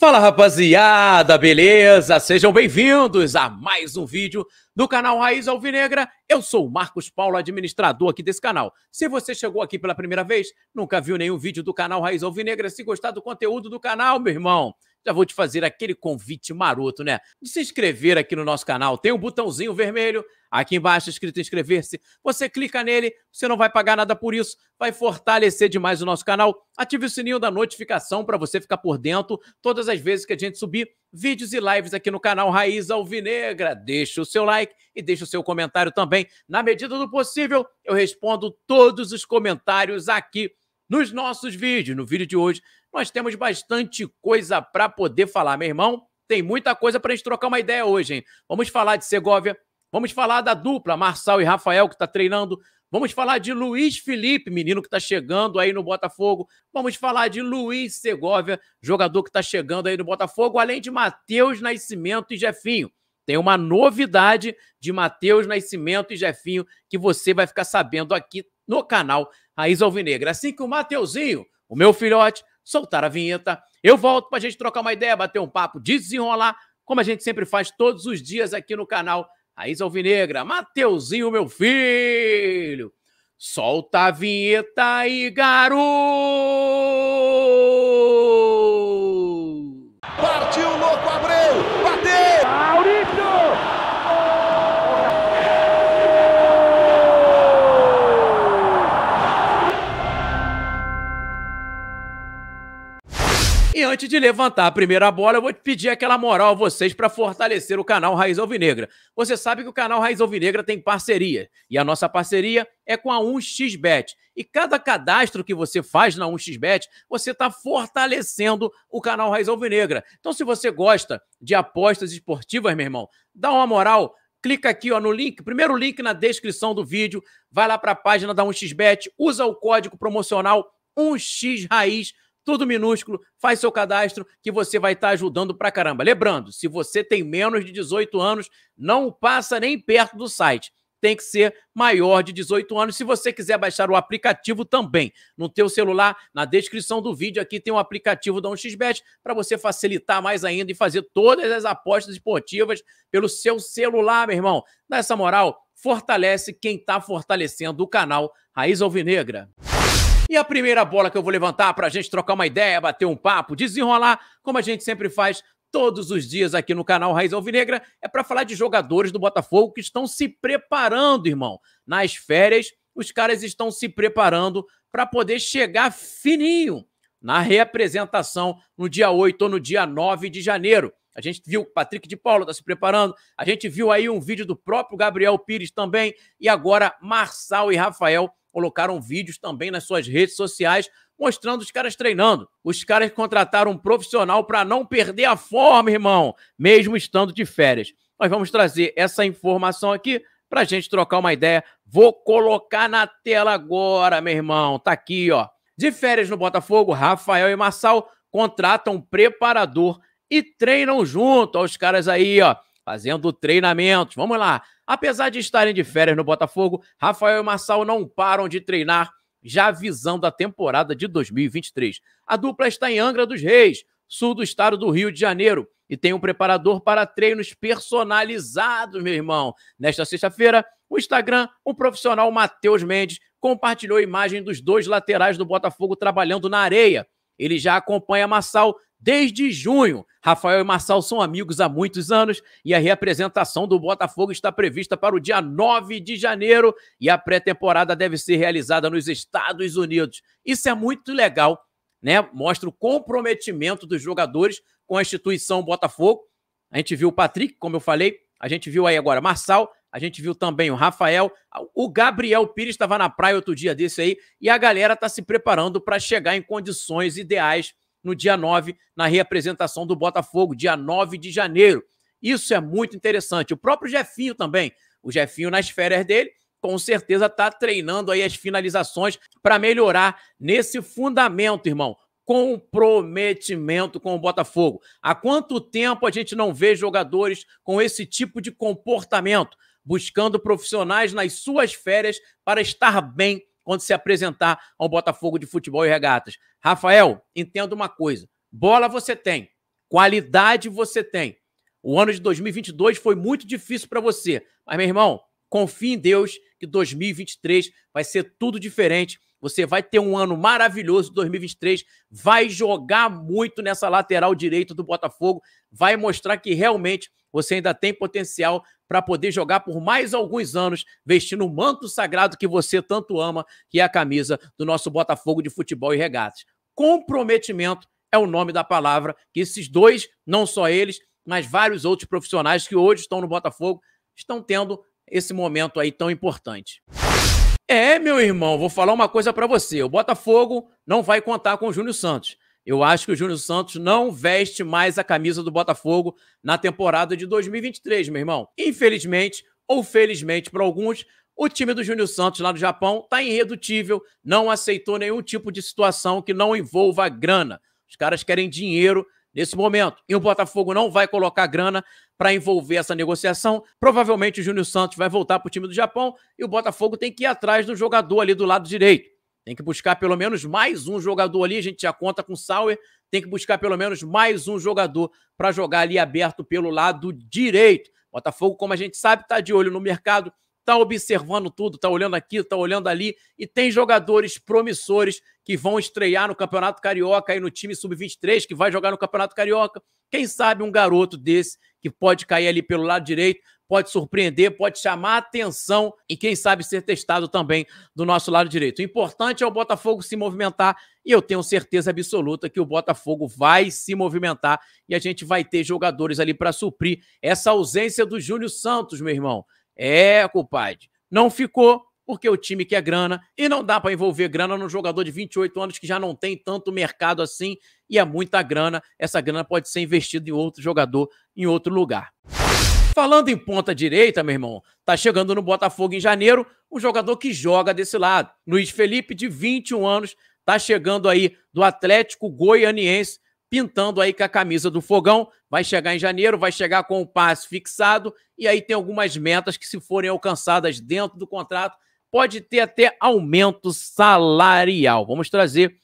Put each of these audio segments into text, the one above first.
Fala rapaziada, beleza? Sejam bem-vindos a mais um vídeo do canal Raiz Alvinegra. Eu sou o Marcos Paulo, administrador aqui desse canal. Se você chegou aqui pela primeira vez, nunca viu nenhum vídeo do canal Raiz Alvinegra, se gostar do conteúdo do canal, meu irmão, já vou te fazer aquele convite maroto, né? De se inscrever aqui no nosso canal. Tem um botãozinho vermelho aqui embaixo tá escrito inscrever-se. Você clica nele, você não vai pagar nada por isso, vai fortalecer demais o nosso canal. Ative o sininho da notificação para você ficar por dentro todas as vezes que a gente subir vídeos e lives aqui no canal Raiz Alvinegra. Deixa o seu like e deixa o seu comentário também. Na medida do possível, eu respondo todos os comentários aqui nos nossos vídeos. No vídeo de hoje, nós temos bastante coisa para poder falar, meu irmão. Tem muita coisa para a gente trocar uma ideia hoje, hein? Vamos falar de Segovia, vamos falar da dupla Marçal e Rafael que está treinando, vamos falar de Luiz Felipe, menino que está chegando aí no Botafogo, vamos falar de Luiz Segovia, jogador que está chegando aí no Botafogo, além de Matheus Nascimento e Jefinho. Tem uma novidade de Matheus Nascimento e Jefinho que você vai ficar sabendo aqui no canal Raiz Alvinegra. Assim que o Mateuzinho, o meu filhote, soltar a vinheta. Eu volto para a gente trocar uma ideia, bater um papo, desenrolar, como a gente sempre faz todos os dias aqui no canal Raiz Alvinegra. Mateuzinho, meu filho, solta a vinheta aí, garoto! Partiu, louco, Abreu, bateu! Maurício! antes de levantar a primeira bola, eu vou pedir aquela moral a vocês para fortalecer o canal Raiz Alvinegra. Você sabe que o canal Raiz Alvinegra tem parceria, e a nossa parceria é com a 1xBet. E cada cadastro que você faz na 1xBet, você está fortalecendo o canal Raiz Alvinegra. Então, se você gosta de apostas esportivas, meu irmão, dá uma moral, clica aqui ó, no link, primeiro link na descrição do vídeo, vai lá para a página da 1xBet, usa o código promocional 1 xraiz tudo minúsculo, faz seu cadastro que você vai estar tá ajudando pra caramba. Lembrando, se você tem menos de 18 anos, não passa nem perto do site. Tem que ser maior de 18 anos. Se você quiser baixar o aplicativo também no teu celular, na descrição do vídeo aqui tem um aplicativo da 1xBet para você facilitar mais ainda e fazer todas as apostas esportivas pelo seu celular, meu irmão. Dá essa moral, fortalece quem está fortalecendo o canal Raiz Alvinegra. E a primeira bola que eu vou levantar para a gente trocar uma ideia, bater um papo, desenrolar, como a gente sempre faz todos os dias aqui no canal Raiz Alvinegra, é para falar de jogadores do Botafogo que estão se preparando, irmão. Nas férias, os caras estão se preparando para poder chegar fininho na reapresentação no dia 8 ou no dia 9 de janeiro. A gente viu o Patrick de Paula está se preparando, a gente viu aí um vídeo do próprio Gabriel Pires também, e agora Marçal e Rafael colocaram vídeos também nas suas redes sociais mostrando os caras treinando. Os caras contrataram um profissional para não perder a forma, irmão, mesmo estando de férias. Nós vamos trazer essa informação aqui para a gente trocar uma ideia. Vou colocar na tela agora, meu irmão. Tá aqui, ó. De férias no Botafogo, Rafael e Marçal contratam um preparador e treinam junto. aos caras aí, ó fazendo treinamentos. Vamos lá. Apesar de estarem de férias no Botafogo, Rafael e Marçal não param de treinar, já visando a temporada de 2023. A dupla está em Angra dos Reis, sul do estado do Rio de Janeiro, e tem um preparador para treinos personalizados, meu irmão. Nesta sexta-feira, o Instagram, o profissional Matheus Mendes compartilhou a imagem dos dois laterais do Botafogo trabalhando na areia. Ele já acompanha Massal desde junho. Rafael e Marçal são amigos há muitos anos e a reapresentação do Botafogo está prevista para o dia 9 de janeiro e a pré-temporada deve ser realizada nos Estados Unidos. Isso é muito legal, né? Mostra o comprometimento dos jogadores com a instituição Botafogo. A gente viu o Patrick, como eu falei, a gente viu aí agora Marçal, a gente viu também o Rafael, o Gabriel Pires estava na praia outro dia desse aí e a galera está se preparando para chegar em condições ideais no dia 9, na reapresentação do Botafogo, dia 9 de janeiro. Isso é muito interessante. O próprio Jefinho também. O Jefinho, nas férias dele, com certeza está treinando aí as finalizações para melhorar nesse fundamento, irmão. Comprometimento com o Botafogo. Há quanto tempo a gente não vê jogadores com esse tipo de comportamento, buscando profissionais nas suas férias para estar bem quando se apresentar ao Botafogo de Futebol e Regatas. Rafael, entenda uma coisa: bola você tem, qualidade você tem. O ano de 2022 foi muito difícil para você, mas meu irmão, confie em Deus que 2023 vai ser tudo diferente você vai ter um ano maravilhoso 2023, vai jogar muito nessa lateral direita do Botafogo, vai mostrar que realmente você ainda tem potencial para poder jogar por mais alguns anos, vestindo o manto sagrado que você tanto ama, que é a camisa do nosso Botafogo de futebol e regatas. Comprometimento é o nome da palavra que esses dois, não só eles, mas vários outros profissionais que hoje estão no Botafogo, estão tendo esse momento aí tão importante. É, meu irmão, vou falar uma coisa para você. O Botafogo não vai contar com o Júnior Santos. Eu acho que o Júnior Santos não veste mais a camisa do Botafogo na temporada de 2023, meu irmão. Infelizmente, ou felizmente para alguns, o time do Júnior Santos lá no Japão está irredutível, não aceitou nenhum tipo de situação que não envolva grana. Os caras querem dinheiro nesse momento. E o Botafogo não vai colocar grana para envolver essa negociação. Provavelmente o Júnior Santos vai voltar para o time do Japão e o Botafogo tem que ir atrás do jogador ali do lado direito. Tem que buscar pelo menos mais um jogador ali. A gente já conta com o Sauer. Tem que buscar pelo menos mais um jogador para jogar ali aberto pelo lado direito. Botafogo, como a gente sabe, está de olho no mercado está observando tudo, está olhando aqui, está olhando ali, e tem jogadores promissores que vão estrear no Campeonato Carioca e no time sub-23 que vai jogar no Campeonato Carioca. Quem sabe um garoto desse que pode cair ali pelo lado direito, pode surpreender, pode chamar atenção e quem sabe ser testado também do nosso lado direito. O importante é o Botafogo se movimentar e eu tenho certeza absoluta que o Botafogo vai se movimentar e a gente vai ter jogadores ali para suprir essa ausência do Júlio Santos, meu irmão. É, compadre, não ficou porque o time quer grana e não dá para envolver grana num jogador de 28 anos que já não tem tanto mercado assim e é muita grana. Essa grana pode ser investida em outro jogador, em outro lugar. Falando em ponta direita, meu irmão, tá chegando no Botafogo em janeiro um jogador que joga desse lado. Luiz Felipe, de 21 anos, tá chegando aí do Atlético Goianiense pintando aí com a camisa do fogão. Vai chegar em janeiro, vai chegar com o passe fixado e aí tem algumas metas que, se forem alcançadas dentro do contrato, pode ter até aumento salarial. Vamos trazer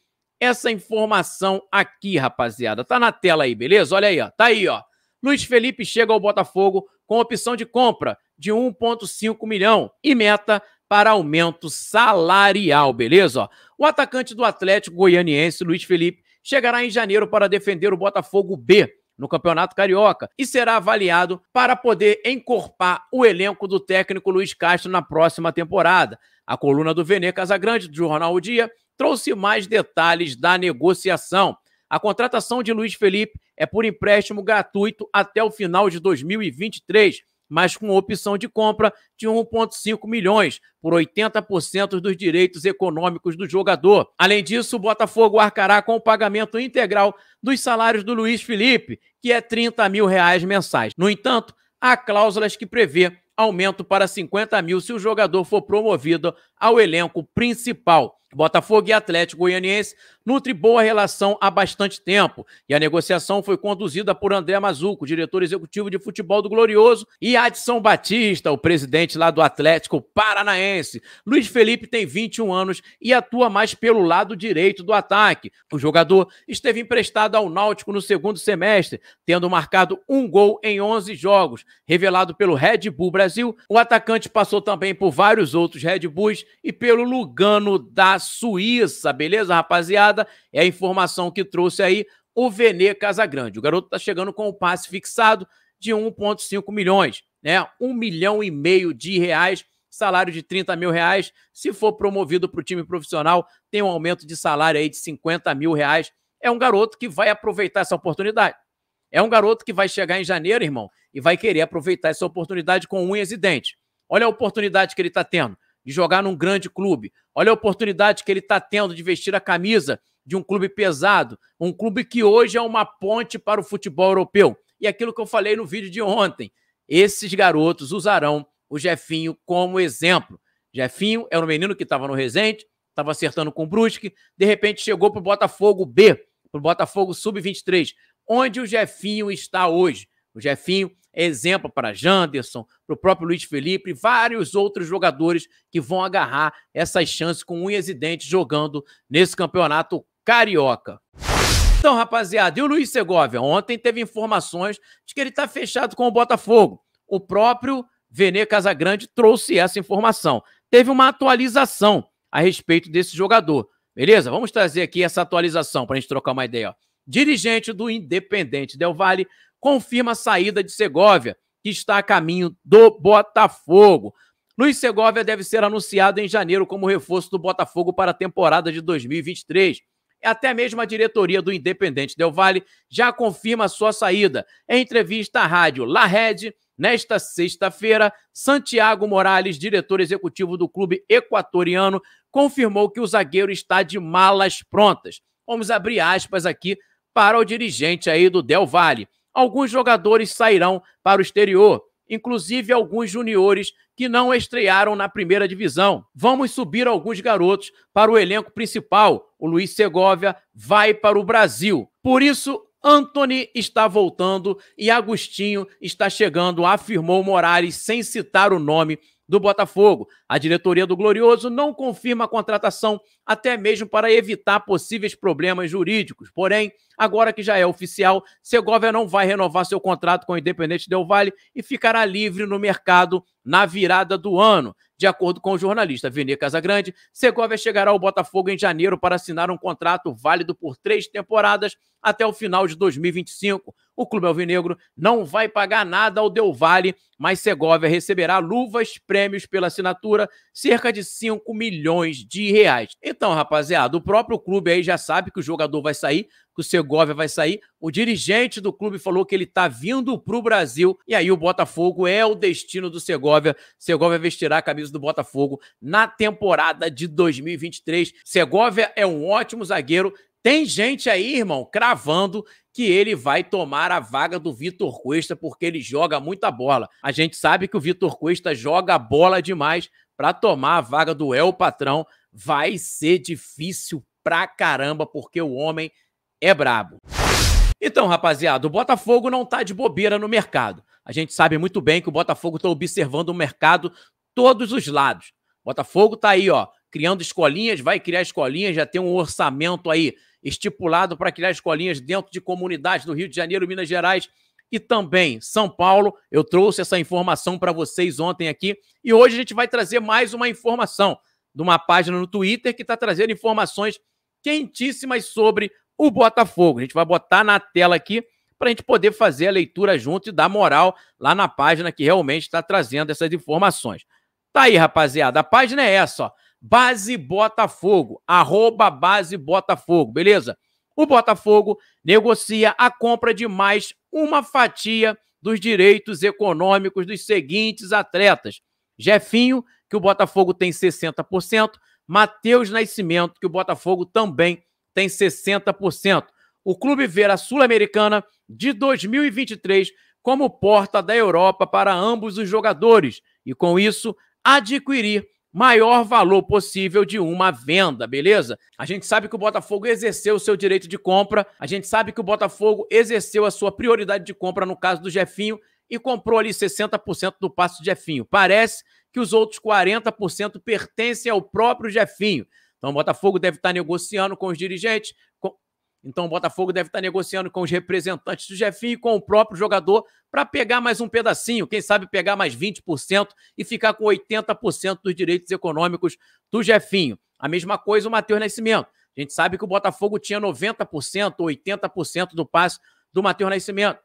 essa informação aqui, rapaziada. Tá na tela aí, beleza? Olha aí, ó. Tá aí, ó. Luiz Felipe chega ao Botafogo com opção de compra de 1,5 milhão e meta para aumento salarial, beleza? o atacante do Atlético Goianiense, Luiz Felipe, chegará em janeiro para defender o Botafogo B no Campeonato Carioca e será avaliado para poder encorpar o elenco do técnico Luiz Castro na próxima temporada. A coluna do Vene Casagrande, do Jornal O Dia, trouxe mais detalhes da negociação. A contratação de Luiz Felipe é por empréstimo gratuito até o final de 2023 mas com opção de compra de 1,5 milhões por 80% dos direitos econômicos do jogador. Além disso, o Botafogo arcará com o pagamento integral dos salários do Luiz Felipe, que é 30 mil reais mensais. No entanto, há cláusulas que prevê aumento para 50 mil se o jogador for promovido ao elenco principal. Botafogo e Atlético Goianiense nutre boa relação há bastante tempo e a negociação foi conduzida por André Mazuco, diretor executivo de futebol do Glorioso, e Adson Batista, o presidente lá do Atlético Paranaense. Luiz Felipe tem 21 anos e atua mais pelo lado direito do ataque. O jogador esteve emprestado ao Náutico no segundo semestre, tendo marcado um gol em 11 jogos. Revelado pelo Red Bull Brasil, o atacante passou também por vários outros Red Bulls e pelo Lugano da Suíça, beleza, rapaziada? É a informação que trouxe aí o Vene Casagrande. O garoto está chegando com o um passe fixado de 1,5 milhões, né? 1 milhão e meio de reais, salário de 30 mil reais. Se for promovido para o time profissional, tem um aumento de salário aí de 50 mil reais. É um garoto que vai aproveitar essa oportunidade. É um garoto que vai chegar em janeiro, irmão, e vai querer aproveitar essa oportunidade com unhas e dentes. Olha a oportunidade que ele está tendo de jogar num grande clube. Olha a oportunidade que ele está tendo de vestir a camisa de um clube pesado, um clube que hoje é uma ponte para o futebol europeu. E aquilo que eu falei no vídeo de ontem, esses garotos usarão o Jefinho como exemplo. Jefinho é um menino que estava no Resende, estava acertando com o Brusque, de repente chegou para o Botafogo B, para o Botafogo Sub-23, onde o Jefinho está hoje. O Jefinho exemplo para Janderson, para o próprio Luiz Felipe e vários outros jogadores que vão agarrar essas chances com unhas e dentes jogando nesse campeonato carioca. Então, rapaziada, e o Luiz Segovia? Ontem teve informações de que ele está fechado com o Botafogo. O próprio Vene Casagrande trouxe essa informação. Teve uma atualização a respeito desse jogador. Beleza? Vamos trazer aqui essa atualização para a gente trocar uma ideia. Ó. Dirigente do Independente Del Vale confirma a saída de Segovia, que está a caminho do Botafogo. Luiz Segovia deve ser anunciado em janeiro como reforço do Botafogo para a temporada de 2023. É até mesmo a diretoria do Independente Del Vale já confirma sua saída. Em entrevista à rádio La Red, nesta sexta-feira, Santiago Morales, diretor executivo do clube equatoriano, confirmou que o zagueiro está de malas prontas. Vamos abrir aspas aqui para o dirigente aí do Del Valle alguns jogadores sairão para o exterior, inclusive alguns juniores que não estrearam na primeira divisão. Vamos subir alguns garotos para o elenco principal. O Luiz Segovia vai para o Brasil. Por isso, Anthony está voltando e Agostinho está chegando, afirmou Morales, sem citar o nome do Botafogo. A diretoria do Glorioso não confirma a contratação, até mesmo para evitar possíveis problemas jurídicos. Porém, agora que já é oficial, Segovia não vai renovar seu contrato com o Independente Del Vale e ficará livre no mercado na virada do ano. De acordo com o jornalista Vene Casagrande, Segovia chegará ao Botafogo em janeiro para assinar um contrato válido por três temporadas até o final de 2025. O Clube Alvinegro não vai pagar nada ao Del Valle, mas Segovia receberá luvas, prêmios pela assinatura, cerca de 5 milhões de reais. Então, rapaziada, o próprio clube aí já sabe que o jogador vai sair, que o Segovia vai sair. O dirigente do clube falou que ele está vindo para o Brasil. E aí o Botafogo é o destino do Segovia. Segovia vestirá a camisa do Botafogo na temporada de 2023. Segovia é um ótimo zagueiro. Tem gente aí, irmão, cravando que ele vai tomar a vaga do Vitor Cuesta porque ele joga muita bola. A gente sabe que o Vitor Cuesta joga bola demais para tomar a vaga do El Patrão. Vai ser difícil pra caramba porque o homem é brabo. Então, rapaziada, o Botafogo não tá de bobeira no mercado. A gente sabe muito bem que o Botafogo está observando o mercado todos os lados. O Botafogo tá aí, ó, criando escolinhas, vai criar escolinhas, já tem um orçamento aí estipulado para criar escolinhas dentro de comunidades do Rio de Janeiro, Minas Gerais e também São Paulo. Eu trouxe essa informação para vocês ontem aqui e hoje a gente vai trazer mais uma informação de uma página no Twitter que está trazendo informações quentíssimas sobre o Botafogo. A gente vai botar na tela aqui para a gente poder fazer a leitura junto e dar moral lá na página que realmente está trazendo essas informações. Tá aí, rapaziada. A página é essa, ó. Base Botafogo, arroba Base Botafogo, beleza? O Botafogo negocia a compra de mais uma fatia dos direitos econômicos dos seguintes atletas: Jefinho, que o Botafogo tem 60%, Matheus Nascimento, que o Botafogo também tem 60%. O clube vê a Sul-Americana de 2023 como porta da Europa para ambos os jogadores e, com isso, adquirir maior valor possível de uma venda, beleza? A gente sabe que o Botafogo exerceu o seu direito de compra, a gente sabe que o Botafogo exerceu a sua prioridade de compra no caso do Jefinho e comprou ali 60% do passe do Jefinho. Parece que os outros 40% pertencem ao próprio Jefinho. Então o Botafogo deve estar negociando com os dirigentes, com... Então o Botafogo deve estar negociando com os representantes do Jefinho e com o próprio jogador para pegar mais um pedacinho, quem sabe pegar mais 20% e ficar com 80% dos direitos econômicos do Jefinho. A mesma coisa o Matheus Nascimento. A gente sabe que o Botafogo tinha 90%, 80% do passe do Matheus Nascimento.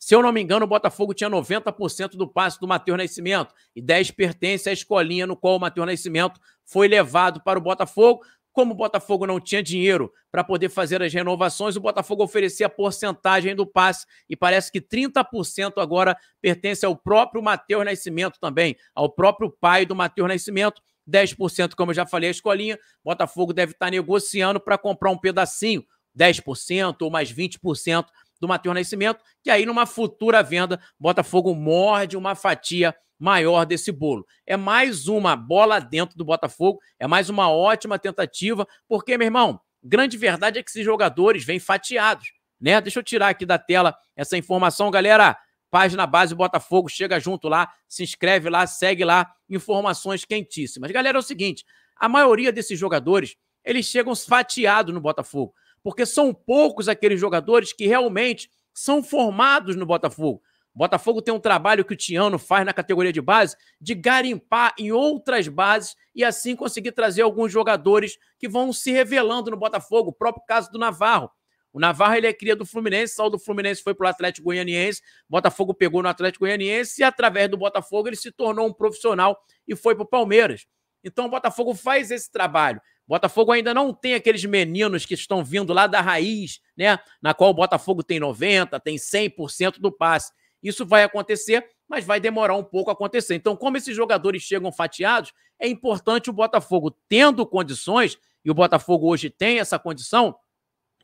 Se eu não me engano, o Botafogo tinha 90% do passe do Matheus Nascimento e 10 pertence à escolinha no qual o Matheus Nascimento foi levado para o Botafogo. Como o Botafogo não tinha dinheiro para poder fazer as renovações, o Botafogo oferecia a porcentagem do passe e parece que 30% agora pertence ao próprio Matheus Nascimento também, ao próprio pai do Matheus Nascimento. 10%, como eu já falei, a escolinha. Botafogo deve estar negociando para comprar um pedacinho, 10% ou mais 20% do Matheus Nascimento, que aí numa futura venda, Botafogo morde uma fatia maior desse bolo. É mais uma bola dentro do Botafogo, é mais uma ótima tentativa, porque, meu irmão, grande verdade é que esses jogadores vêm fatiados, né? Deixa eu tirar aqui da tela essa informação, galera. Página Base Botafogo, chega junto lá, se inscreve lá, segue lá, informações quentíssimas. Galera, é o seguinte, a maioria desses jogadores, eles chegam fatiados no Botafogo porque são poucos aqueles jogadores que realmente são formados no Botafogo. O Botafogo tem um trabalho que o Tiano faz na categoria de base de garimpar em outras bases e assim conseguir trazer alguns jogadores que vão se revelando no Botafogo, o próprio caso do Navarro. O Navarro ele é cria do Fluminense, saiu do Fluminense, foi para o Atlético Goianiense, Botafogo pegou no Atlético Goianiense e através do Botafogo ele se tornou um profissional e foi para o Palmeiras. Então o Botafogo faz esse trabalho, Botafogo ainda não tem aqueles meninos que estão vindo lá da raiz, né? Na qual o Botafogo tem 90, tem 100% do passe. Isso vai acontecer, mas vai demorar um pouco a acontecer. Então, como esses jogadores chegam fatiados, é importante o Botafogo tendo condições, e o Botafogo hoje tem essa condição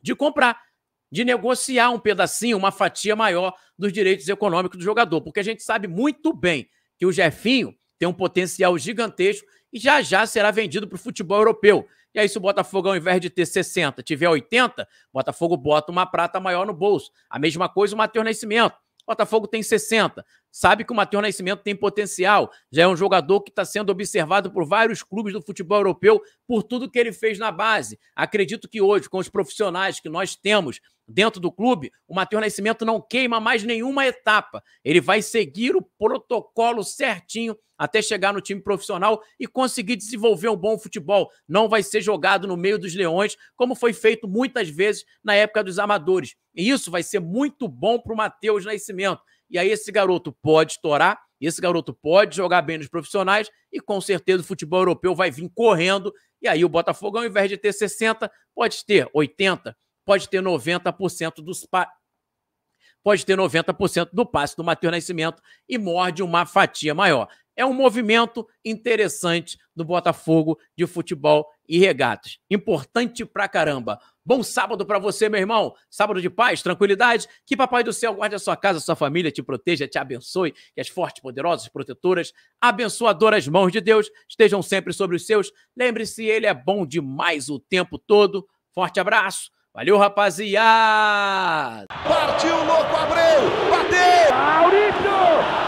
de comprar, de negociar um pedacinho, uma fatia maior dos direitos econômicos do jogador, porque a gente sabe muito bem que o Jefinho tem um potencial gigantesco e já já será vendido para o futebol europeu. E aí, se o Botafogo, ao invés de ter 60, tiver 80, o Botafogo bota uma prata maior no bolso. A mesma coisa o Matheus Nascimento. O Botafogo tem 60 sabe que o Matheus Nascimento tem potencial, já é um jogador que está sendo observado por vários clubes do futebol europeu por tudo que ele fez na base. Acredito que hoje, com os profissionais que nós temos dentro do clube, o Matheus Nascimento não queima mais nenhuma etapa. Ele vai seguir o protocolo certinho até chegar no time profissional e conseguir desenvolver um bom futebol. Não vai ser jogado no meio dos leões, como foi feito muitas vezes na época dos amadores. E isso vai ser muito bom para o Matheus Nascimento. E aí esse garoto pode estourar, esse garoto pode jogar bem nos profissionais e com certeza o futebol europeu vai vir correndo. E aí o Botafogo, ao invés de ter 60, pode ter 80, pode ter 90% dos pa... pode ter 90% do passe do Matheus Nascimento e morde uma fatia maior é um movimento interessante do Botafogo de futebol e regatas. Importante pra caramba. Bom sábado para você, meu irmão. Sábado de paz, tranquilidade. Que Papai do Céu guarde a sua casa, a sua família, te proteja, te abençoe. Que as fortes, poderosas, protetoras, abençoadoras mãos de Deus estejam sempre sobre os seus. Lembre-se, ele é bom demais o tempo todo. Forte abraço. Valeu, rapaziada. Partiu, louco, Abreu. Bateu. Maurício.